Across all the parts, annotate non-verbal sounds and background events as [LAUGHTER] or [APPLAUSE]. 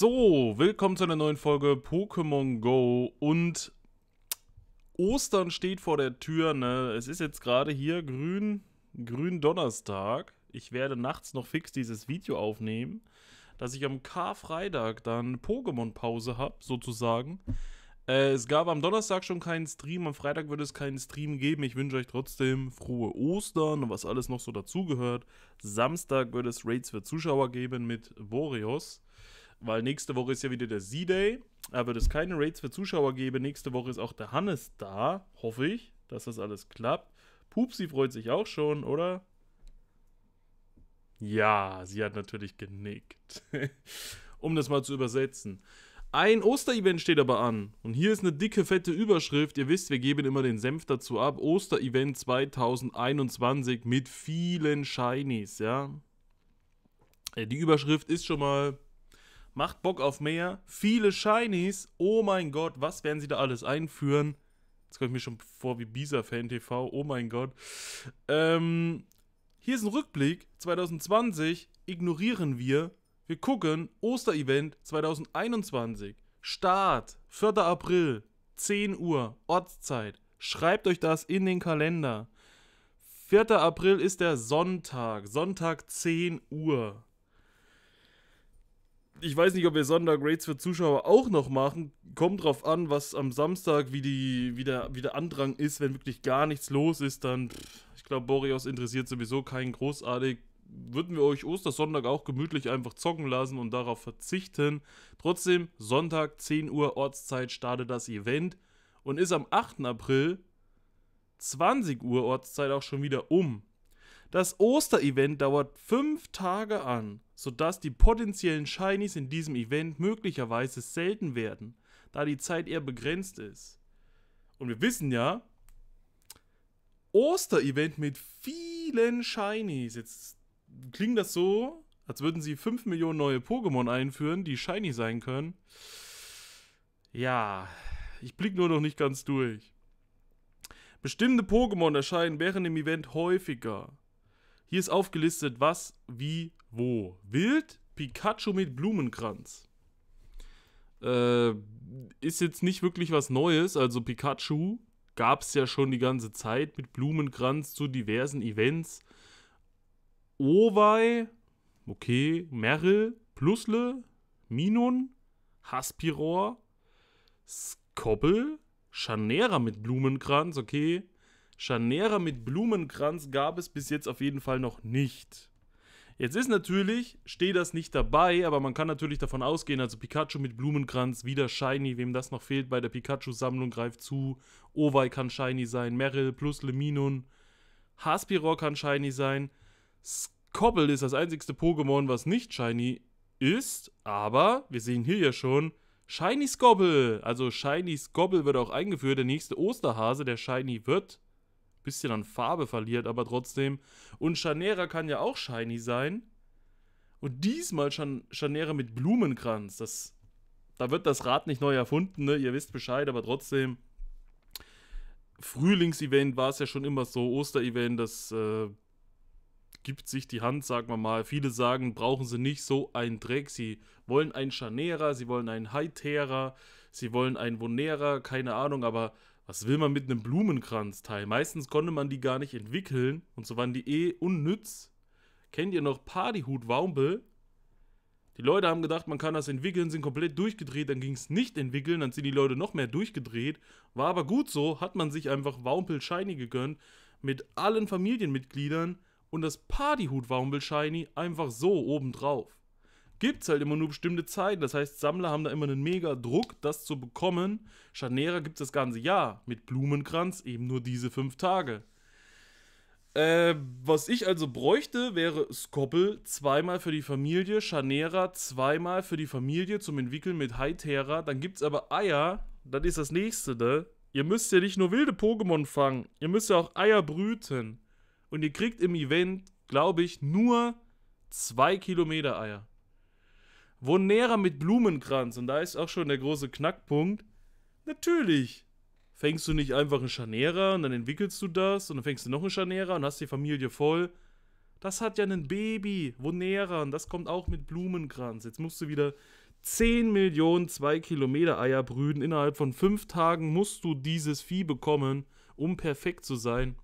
So, willkommen zu einer neuen Folge Pokémon Go und Ostern steht vor der Tür, ne? Es ist jetzt gerade hier grün, grün Donnerstag. Ich werde nachts noch fix dieses Video aufnehmen, dass ich am Karfreitag dann Pokémon-Pause habe, sozusagen. Äh, es gab am Donnerstag schon keinen Stream, am Freitag wird es keinen Stream geben. Ich wünsche euch trotzdem frohe Ostern und was alles noch so dazugehört. Samstag wird es Raids für Zuschauer geben mit Boreos weil nächste Woche ist ja wieder der Z-Day. Da wird es keine Raids für Zuschauer geben. Nächste Woche ist auch der Hannes da, hoffe ich, dass das alles klappt. Pupsi freut sich auch schon, oder? Ja, sie hat natürlich genickt. [LAUGHS] um das mal zu übersetzen. Ein Osterevent steht aber an. Und hier ist eine dicke, fette Überschrift. Ihr wisst, wir geben immer den Senf dazu ab. Osterevent 2021 mit vielen Shinies, ja. Äh, die Überschrift ist schon mal Macht Bock auf mehr. Viele Shinies. Oh mein Gott, was werden sie da alles einführen? Jetzt komme ich mir schon vor wie Bisa-Fan TV. Oh mein Gott. Ähm, hier ist ein Rückblick. 2020 ignorieren wir. Wir gucken. Osterevent 2021. Start. 4. April. 10 Uhr. Ortszeit. Schreibt euch das in den Kalender. 4. April ist der Sonntag. Sonntag 10 Uhr ich weiß nicht, ob wir Sondergrades für Zuschauer auch noch machen. Kommt drauf an, was am Samstag, wie, die, wie, der, wie der Andrang ist. Wenn wirklich gar nichts los ist, dann, pff, ich glaube, Boreos interessiert sowieso keinen großartig. Würden wir euch Ostersonntag auch gemütlich einfach zocken lassen und darauf verzichten. Trotzdem, Sonntag, 10 Uhr Ortszeit, startet das Event und ist am 8. April, 20 Uhr Ortszeit auch schon wieder um. Das Osterevent dauert fünf Tage an, sodass die potenziellen Shinies in diesem Event möglicherweise selten werden, da die Zeit eher begrenzt ist. Und wir wissen ja, Osterevent mit vielen Shinies. Jetzt klingt das so, als würden sie 5 Millionen neue Pokémon einführen, die shiny sein können. Ja, ich blicke nur noch nicht ganz durch. Bestimmte Pokémon erscheinen während dem Event häufiger. Hier ist aufgelistet, was, wie, wo. Wild, Pikachu mit Blumenkranz. Äh, ist jetzt nicht wirklich was Neues. Also Pikachu gab es ja schon die ganze Zeit mit Blumenkranz zu diversen Events. Owei, okay, Merrill, Plusle, Minun, Haspiror, Skoppel, Chanera mit Blumenkranz, okay. Schanera mit Blumenkranz gab es bis jetzt auf jeden Fall noch nicht. Jetzt ist natürlich, steht das nicht dabei, aber man kann natürlich davon ausgehen, also Pikachu mit Blumenkranz, wieder Shiny, wem das noch fehlt bei der Pikachu-Sammlung, greift zu. Owei kann Shiny sein, Meryl plus Leminun, Haspiro kann Shiny sein. Skobble ist das einzigste Pokémon, was nicht Shiny ist, aber wir sehen hier ja schon, Shiny Skobble, also Shiny Skobble wird auch eingeführt, der nächste Osterhase, der Shiny wird, bisschen an Farbe verliert, aber trotzdem. Und Chanera kann ja auch shiny sein. Und diesmal Chan Chanera mit Blumenkranz. Das, da wird das Rad nicht neu erfunden, ne? ihr wisst Bescheid, aber trotzdem. Frühlingsevent war es ja schon immer so, Osterevent, das äh, gibt sich die Hand, sagen wir mal. Viele sagen, brauchen sie nicht so einen Dreck. Sie wollen einen Chanera, sie wollen einen Haitera, sie wollen einen Vonera, keine Ahnung, aber was will man mit einem Blumenkranzteil? Meistens konnte man die gar nicht entwickeln und so waren die eh unnütz. Kennt ihr noch Partyhut Waumpe? Die Leute haben gedacht, man kann das entwickeln, sind komplett durchgedreht, dann ging es nicht entwickeln, dann sind die Leute noch mehr durchgedreht. War aber gut so, hat man sich einfach Wampel Shiny gegönnt mit allen Familienmitgliedern und das Partyhut Wampel Shiny einfach so obendrauf gibt es halt immer nur bestimmte Zeiten. Das heißt, Sammler haben da immer einen mega Druck, das zu bekommen. Schanera gibt es das ganze Jahr. Mit Blumenkranz eben nur diese fünf Tage. Äh, was ich also bräuchte, wäre Skoppel zweimal für die Familie, Schanera zweimal für die Familie zum Entwickeln mit Hytera. Dann gibt es aber Eier. Das ist das nächste, ne? Ihr müsst ja nicht nur wilde Pokémon fangen, ihr müsst ja auch Eier brüten. Und ihr kriegt im Event, glaube ich, nur zwei Kilometer Eier. Vonera mit Blumenkranz. Und da ist auch schon der große Knackpunkt. Natürlich fängst du nicht einfach einen Scharnierer und dann entwickelst du das und dann fängst du noch einen Scharnierer und hast die Familie voll. Das hat ja ein Baby, Vonera, und das kommt auch mit Blumenkranz. Jetzt musst du wieder 10 Millionen 2 Kilometer Eier brüten. Innerhalb von 5 Tagen musst du dieses Vieh bekommen, um perfekt zu sein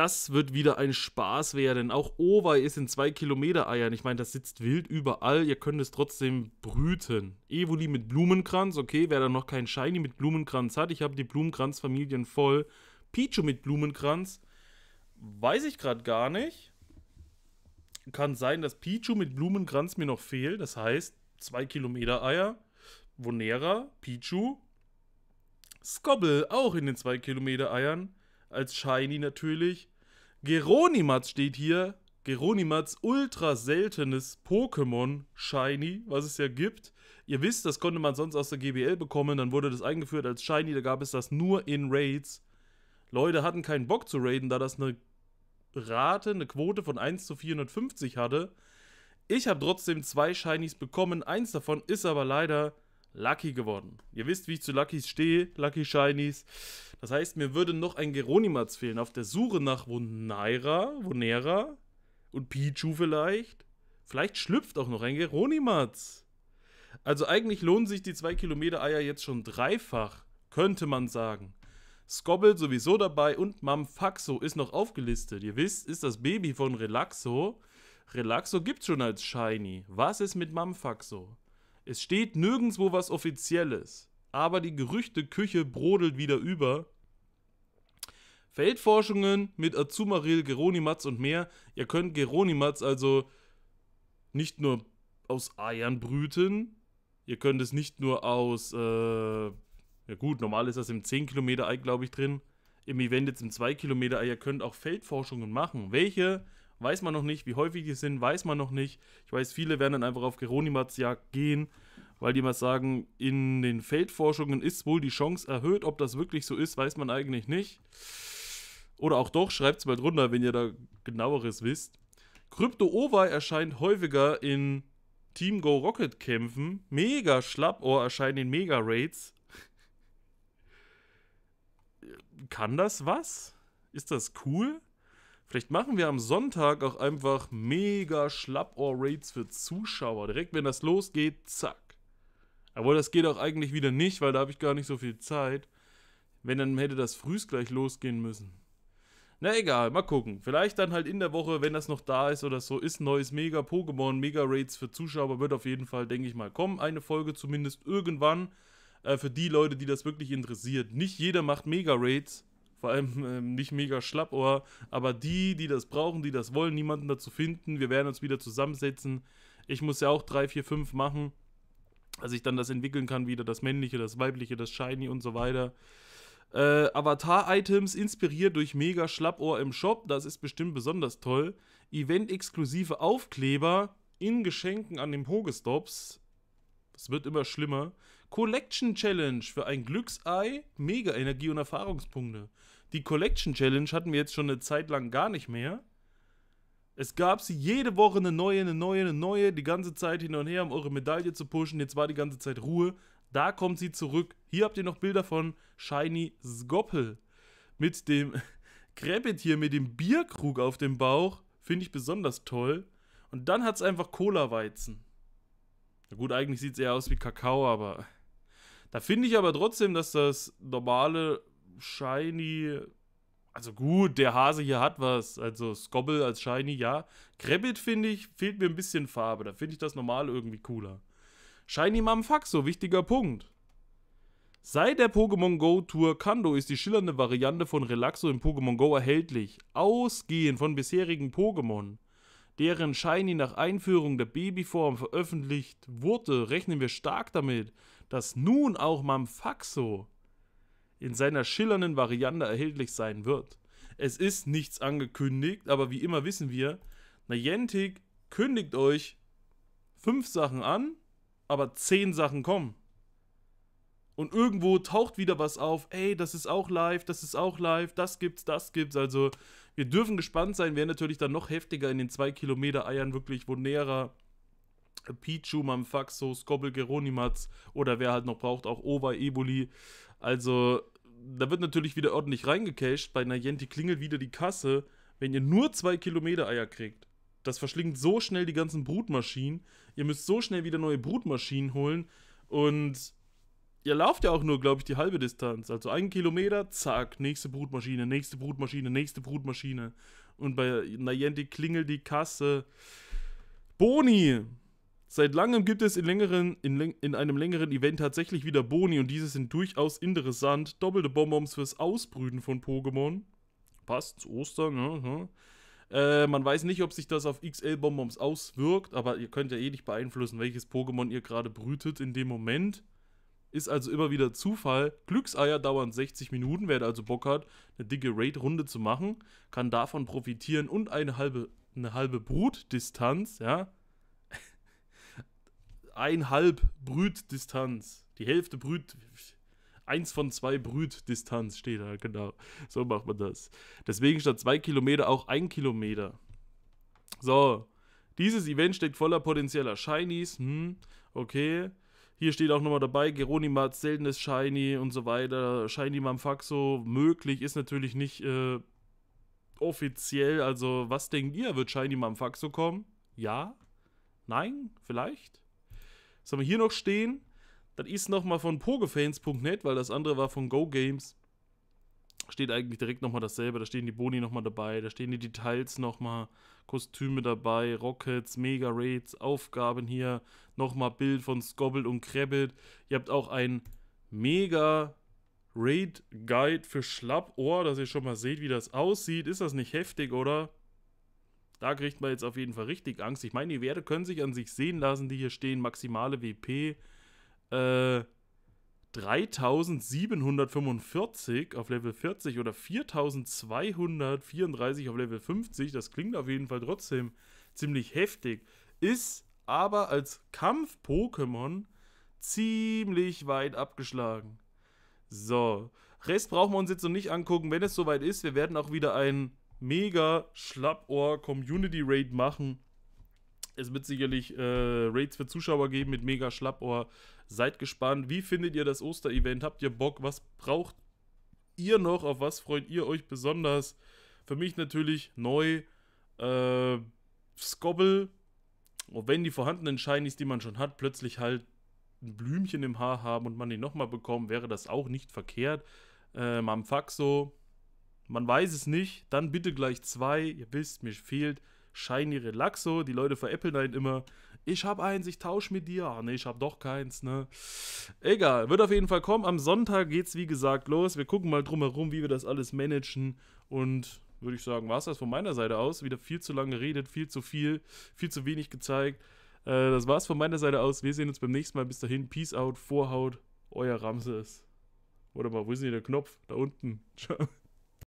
das wird wieder ein Spaß werden. Auch Owei ist in 2 Kilometer Eiern. Ich meine, das sitzt wild überall. Ihr könnt es trotzdem brüten. Evoli mit Blumenkranz. Okay, wer da noch keinen Shiny mit Blumenkranz hat. Ich habe die Blumenkranz-Familien voll. Pichu mit Blumenkranz. Weiß ich gerade gar nicht. Kann sein, dass Pichu mit Blumenkranz mir noch fehlt. Das heißt, 2 Kilometer Eier. Vonera, Pichu. Skobble auch in den 2 Kilometer Eiern als Shiny natürlich. Geronimatz steht hier. Geronimatz ultra seltenes Pokémon Shiny, was es ja gibt. Ihr wisst, das konnte man sonst aus der GBL bekommen, dann wurde das eingeführt als Shiny, da gab es das nur in Raids. Leute hatten keinen Bock zu raiden, da das eine Rate, eine Quote von 1 zu 450 hatte. Ich habe trotzdem zwei Shinies bekommen, eins davon ist aber leider Lucky geworden. Ihr wisst, wie ich zu Luckys stehe, Lucky Shinies. Das heißt, mir würde noch ein Geronimatz fehlen auf der Suche nach Wonaira, Wonera und Pichu vielleicht. Vielleicht schlüpft auch noch ein Geronimatz. Also eigentlich lohnen sich die 2 Kilometer Eier jetzt schon dreifach, könnte man sagen. Scobble sowieso dabei und Mamfaxo ist noch aufgelistet. Ihr wisst, ist das Baby von Relaxo. Relaxo gibt's schon als Shiny. Was ist mit Mamfaxo? Es steht nirgendwo was Offizielles, aber die Gerüchteküche brodelt wieder über. Feldforschungen mit Azumarill, Geronimatz und mehr. Ihr könnt Geronimatz also nicht nur aus Eiern brüten, ihr könnt es nicht nur aus, äh, ja gut, normal ist das im 10 Kilometer Ei, glaube ich, drin. Im Event jetzt im 2 Kilometer Ei, ihr könnt auch Feldforschungen machen. Welche Weiß man noch nicht, wie häufig die sind, weiß man noch nicht. Ich weiß, viele werden dann einfach auf Geronimatsjagd gehen, weil die mal sagen, in den Feldforschungen ist wohl die Chance erhöht. Ob das wirklich so ist, weiß man eigentlich nicht. Oder auch doch, schreibt es mal drunter, wenn ihr da genaueres wisst. Crypto Ova erscheint häufiger in Team Go Rocket Kämpfen. Mega Schlappohr erscheint in Mega Raids. Kann das was? Ist das cool? Vielleicht machen wir am Sonntag auch einfach mega Schlappohr-Rates für Zuschauer. Direkt, wenn das losgeht, zack. Obwohl, das geht auch eigentlich wieder nicht, weil da habe ich gar nicht so viel Zeit. Wenn, dann hätte das frühst gleich losgehen müssen. Na egal, mal gucken. Vielleicht dann halt in der Woche, wenn das noch da ist oder so, ist ein neues Mega-Pokémon, mega rates für Zuschauer, wird auf jeden Fall, denke ich mal, kommen. Eine Folge zumindest irgendwann äh, für die Leute, die das wirklich interessiert. Nicht jeder macht mega rates vor allem ähm, nicht mega Schlappohr, aber die, die das brauchen, die das wollen, niemanden dazu finden. Wir werden uns wieder zusammensetzen. Ich muss ja auch drei, vier, fünf machen, dass ich dann das entwickeln kann, wieder das männliche, das weibliche, das shiny und so weiter. Äh, Avatar-Items inspiriert durch mega Schlappohr im Shop, das ist bestimmt besonders toll. Event-exklusive Aufkleber in Geschenken an den Pogestops. das wird immer schlimmer. Collection Challenge für ein Glücksei, mega Energie und Erfahrungspunkte. Die Collection Challenge hatten wir jetzt schon eine Zeit lang gar nicht mehr. Es gab sie jede Woche eine neue, eine neue, eine neue, die ganze Zeit hin und her, um eure Medaille zu pushen. Jetzt war die ganze Zeit Ruhe. Da kommt sie zurück. Hier habt ihr noch Bilder von Shiny Sgoppel. Mit dem [LAUGHS] Krebet hier, mit dem Bierkrug auf dem Bauch. Finde ich besonders toll. Und dann hat es einfach Cola-Weizen. Na gut, eigentlich sieht es eher aus wie Kakao, aber da finde ich aber trotzdem, dass das normale Shiny. Also gut, der Hase hier hat was. Also Scobble als Shiny, ja. Krebit finde ich, fehlt mir ein bisschen Farbe. Da finde ich das normal irgendwie cooler. Shiny Mamfaxo, wichtiger Punkt. Seit der Pokémon Go Tour Kando ist die schillernde Variante von Relaxo in Pokémon Go erhältlich, ausgehend von bisherigen Pokémon. Deren Shiny nach Einführung der Babyform veröffentlicht wurde, rechnen wir stark damit, dass nun auch Mamfaxo in seiner schillernden Variante erhältlich sein wird. Es ist nichts angekündigt, aber wie immer wissen wir, Niantic kündigt euch fünf Sachen an, aber zehn Sachen kommen. Und irgendwo taucht wieder was auf. Ey, das ist auch live, das ist auch live, das gibt's, das gibt's. Also, wir dürfen gespannt sein. Wer natürlich dann noch heftiger in den 2 Kilometer Eiern wirklich, wo näherer Pichu, Mamfaxo, Skobbel, Geronimatz oder wer halt noch braucht, auch Ova, Eboli. Also da wird natürlich wieder ordentlich reingecasht. Bei Nayenti klingelt wieder die Kasse, wenn ihr nur zwei Kilometer Eier kriegt. Das verschlingt so schnell die ganzen Brutmaschinen. Ihr müsst so schnell wieder neue Brutmaschinen holen. Und ihr lauft ja auch nur, glaube ich, die halbe Distanz. Also einen Kilometer, zack, nächste Brutmaschine, nächste Brutmaschine, nächste Brutmaschine. Und bei Nayenti klingelt die Kasse. Boni! Seit langem gibt es in, längeren, in, in, einem längeren Event tatsächlich wieder Boni und diese sind durchaus interessant. Doppelte Bonbons fürs Ausbrüten von Pokémon. Passt, zu Ostern, ne? Äh, man weiß nicht, ob sich das auf XL-Bonbons auswirkt, aber ihr könnt ja eh nicht beeinflussen, welches Pokémon ihr gerade brütet in dem Moment. Ist also immer wieder Zufall. Glückseier dauern 60 Minuten. Wer also Bock hat, eine dicke Raid-Runde zu machen, kann davon profitieren und eine halbe, eine halbe Brutdistanz, ja einhalb Brütdistanz. Die Hälfte Brüt. Eins von zwei Brütdistanz steht da, genau. So macht man das. Deswegen statt zwei Kilometer auch ein Kilometer. So. Dieses Event steckt voller potenzieller Shinies. Hm, okay. Hier steht auch nochmal dabei, Geronima hat seltenes Shiny und so weiter. Shiny Mamfaxo möglich, ist natürlich nicht äh, offiziell. Also, was denkt ihr? Wird Shiny Mamfaxo kommen? Ja? Nein? Vielleicht? Das haben wir hier noch stehen. Das ist nochmal von pogefans.net, weil das andere war von GoGames. Steht eigentlich direkt nochmal dasselbe. Da stehen die Boni nochmal dabei, da stehen die Details nochmal, Kostüme dabei, Rockets, Mega Raids, Aufgaben hier, nochmal Bild von Scobbled und Krabbit. Ihr habt auch ein Mega Raid Guide für Schlappohr, dass ihr schon mal seht, wie das aussieht. Ist das nicht heftig, oder? Da kriegt man jetzt auf jeden Fall richtig Angst. Ich meine, die Werte können sich an sich sehen lassen, die hier stehen. Maximale WP äh, 3745 auf Level 40 oder 4234 auf Level 50. Das klingt auf jeden Fall trotzdem ziemlich heftig. Ist aber als Kampf-Pokémon ziemlich weit abgeschlagen. So, Rest brauchen wir uns jetzt noch nicht angucken. Wenn es soweit ist, wir werden auch wieder ein mega Schlappohr Community Raid machen. Es wird sicherlich äh, Raids für Zuschauer geben mit mega Schlappohr. Seid gespannt. Wie findet ihr das Osterevent? Habt ihr Bock? Was braucht ihr noch? Auf was freut ihr euch besonders? Für mich natürlich neu äh, Scobble. Und wenn die vorhandenen Shinies, die man schon hat, plötzlich halt ein Blümchen im Haar haben und man den nochmal bekommt, wäre das auch nicht verkehrt. Äh, Mamfaxo, man weiß es nicht, dann bitte gleich zwei, ihr wisst, mir fehlt Shiny Relaxo, die Leute veräppeln einen immer, ich habe eins, ich tausche mit dir, ah ne, ich habe doch keins, ne. Egal, wird auf jeden Fall kommen, am Sonntag geht's wie gesagt los, wir gucken mal drumherum, wie wir das alles managen und würde ich sagen, war es das von meiner Seite aus, wieder viel zu lange geredet, viel zu viel, viel zu wenig gezeigt. Äh, das es von meiner Seite aus. Wir sehen uns beim nächsten Mal. Bis dahin. Peace out, Vorhaut, euer Ramses. Oder mal, wo ist denn hier der Knopf? Da unten. [LAUGHS] Ciao.